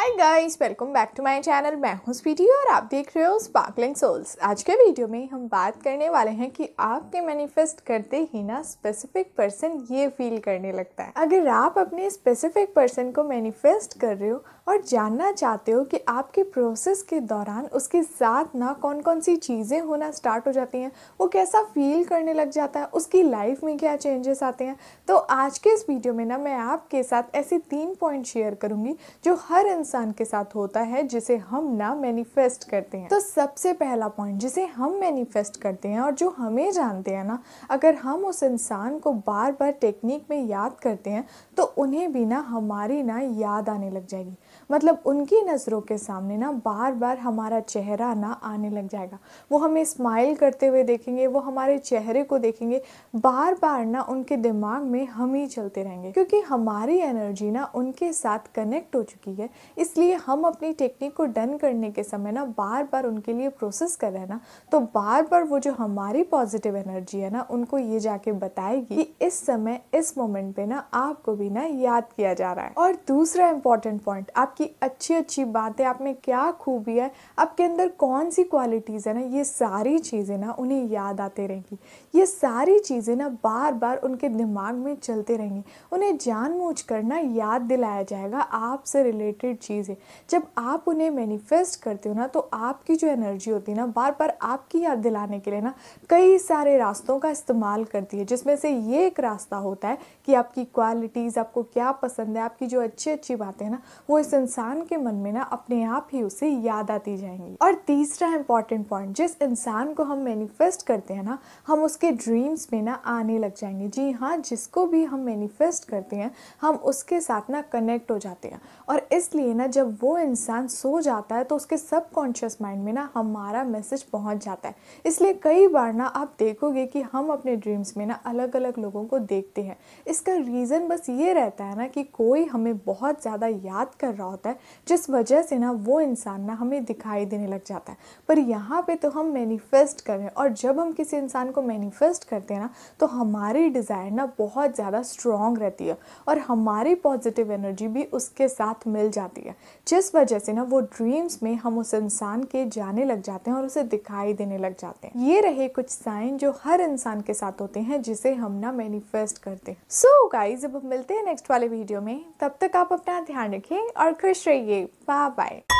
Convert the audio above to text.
hi guys welcome back to my channel मैं हूँ स्वीटी और आप देख रहे हो स्पार्कलिंग सोल्स आज के वीडियो में हम बात करने वाले हैं कि आपके मैनिफेस्ट करते ही ना स्पेसिफिक पर्सन ये फील करने लगता है अगर आप अपने स्पेसिफिक पर्सन को मैनिफेस्ट कर रहे हो और जानना चाहते हो कि आपके प्रोसेस के दौरान उसके साथ ना कौन कौन सी चीज़ें होना स्टार्ट हो जाती हैं वो कैसा फील करने लग जाता है उसकी लाइफ में क्या चेंजेस आते हैं तो आज के इस वीडियो में ना मैं आपके साथ ऐसे तीन पॉइंट शेयर करूँगी जो हर इंसान इंसान के साथ होता है जिसे हम ना मैनिफेस्ट करते हैं तो सबसे पहला पॉइंट जिसे हम मैनिफेस्ट करते हैं और जो हमें जानते हैं ना अगर हम उस इंसान को बार बार टेक्निक में याद करते हैं तो उन्हें भी ना हमारी ना याद आने लग जाएगी मतलब उनकी नज़रों के सामने ना बार बार हमारा चेहरा ना आने लग जाएगा वो हमें स्माइल करते हुए देखेंगे वो हमारे चेहरे को देखेंगे बार बार ना उनके दिमाग में हम ही चलते रहेंगे क्योंकि हमारी एनर्जी ना उनके साथ कनेक्ट हो चुकी है इसलिए हम अपनी टेक्निक को डन करने के समय ना बार बार उनके लिए प्रोसेस कर रहे हैं ना तो बार बार वो जो हमारी पॉजिटिव एनर्जी है ना उनको ये जाके बताएगी कि इस समय इस मोमेंट पे ना आपको भी ना याद किया जा रहा है और दूसरा इंपॉर्टेंट पॉइंट आपकी अच्छी अच्छी बातें आप में क्या खूबी है आपके अंदर कौन सी क्वालिटीज़ है ना ये सारी चीज़ें ना उन्हें याद आते रहेंगी ये सारी चीज़ें ना बार बार उनके दिमाग में चलते रहेंगी उन्हें जानबूझ कर ना याद दिलाया जाएगा आपसे रिलेटेड चीज़ है जब आप उन्हें मैनिफेस्ट करते हो ना तो आपकी जो एनर्जी होती है ना बार बार आपकी याद दिलाने के लिए ना कई सारे रास्तों का इस्तेमाल करती है जिसमें से ये एक रास्ता होता है कि आपकी क्वालिटीज़ आपको क्या पसंद है आपकी जो अच्छी अच्छी बातें हैं ना वो इस इंसान के मन में ना अपने आप ही उसे याद आती जाएंगी और तीसरा इंपॉर्टेंट पॉइंट जिस इंसान को हम मैनिफेस्ट करते हैं ना हम उसके ड्रीम्स में ना आने लग जाएंगे जी हाँ जिसको भी हम मैनिफेस्ट करते हैं हम उसके साथ ना कनेक्ट हो जाते हैं और इसलिए है जब वो इंसान सो जाता है तो उसके सब कॉन्शियस माइंड में ना हमारा मैसेज पहुंच जाता है इसलिए कई बार ना आप देखोगे कि हम अपने ड्रीम्स में ना अलग अलग लोगों को देखते हैं इसका रीज़न बस ये रहता है ना कि कोई हमें बहुत ज़्यादा याद कर रहा होता है जिस वजह से ना वो इंसान ना हमें दिखाई देने लग जाता है पर यहाँ पर तो हम मैनिफेस्ट करें और जब हम किसी इंसान को मैनिफेस्ट करते हैं ना तो हमारी डिज़ायर ना बहुत ज़्यादा स्ट्रॉन्ग रहती है और हमारी पॉजिटिव एनर्जी भी उसके साथ मिल जाती है गया जिस वजह से ना वो ड्रीम्स में हम उस इंसान के जाने लग जाते हैं और उसे दिखाई देने लग जाते हैं ये रहे कुछ साइन जो हर इंसान के साथ होते हैं जिसे हम ना मैनिफेस्ट करते हैं सो so, गाइज अब हम मिलते हैं नेक्स्ट वाले वीडियो में तब तक आप अपना ध्यान रखें और खुश रहिए बाय बाय